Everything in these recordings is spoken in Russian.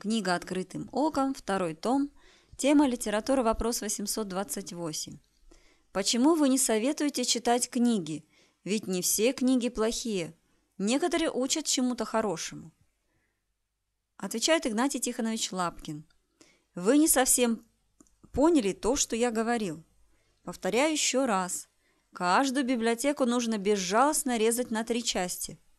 Книга «Открытым оком», второй том, тема «Литература. Вопрос 828». Почему вы не советуете читать книги? Ведь не все книги плохие. Некоторые учат чему-то хорошему. Отвечает Игнатий Тихонович Лапкин. Вы не совсем поняли то, что я говорил. Повторяю еще раз. Каждую библиотеку нужно безжалостно резать на три части –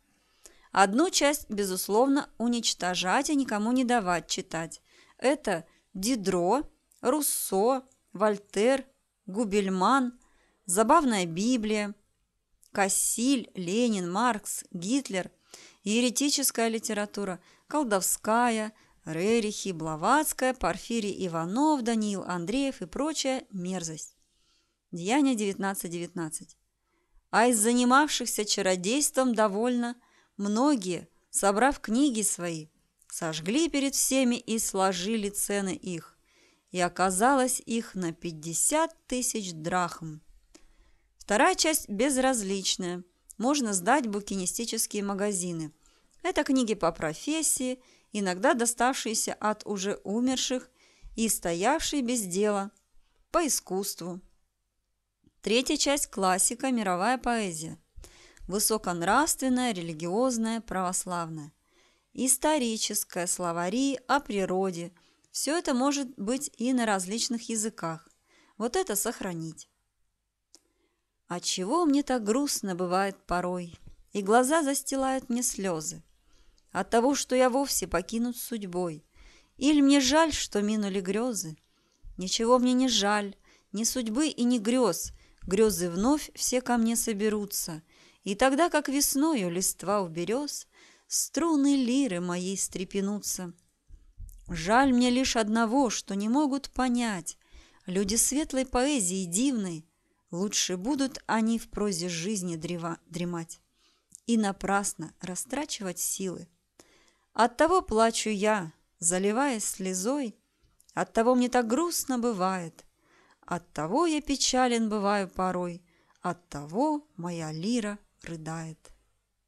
Одну часть, безусловно, уничтожать и никому не давать читать. Это Дидро, Руссо, Вольтер, Губельман, Забавная Библия, Кассиль, Ленин, Маркс, Гитлер, еретическая литература, колдовская, Рерихи, Блаватская, Порфирий Иванов, Даниил Андреев и прочая мерзость. Деяние 19.19. 19. А из занимавшихся чародейством довольно – многие, собрав книги свои, сожгли перед всеми и сложили цены их, и оказалось их на 50 тысяч драхм. Вторая часть безразличная. Можно сдать букинистические магазины. Это книги по профессии, иногда доставшиеся от уже умерших и стоявшие без дела, по искусству. Третья часть – классика, мировая поэзия высоконравственное, религиозное, православное. Историческое, словари о природе. Все это может быть и на различных языках. Вот это сохранить. А чего мне так грустно бывает порой, и глаза застилают мне слезы. От того, что я вовсе покинут судьбой. Или мне жаль, что минули грезы. Ничего мне не жаль, ни судьбы и ни грез. Грезы вновь все ко мне соберутся, и тогда, как весною листва у берез, Струны лиры моей стрепенутся. Жаль мне лишь одного, что не могут понять Люди светлой поэзии дивной, Лучше будут они в прозе жизни древа, дремать И напрасно растрачивать силы. Оттого плачу я, заливаясь слезой, Оттого мне так грустно бывает, Оттого я печален бываю порой, Оттого моя лира рыдает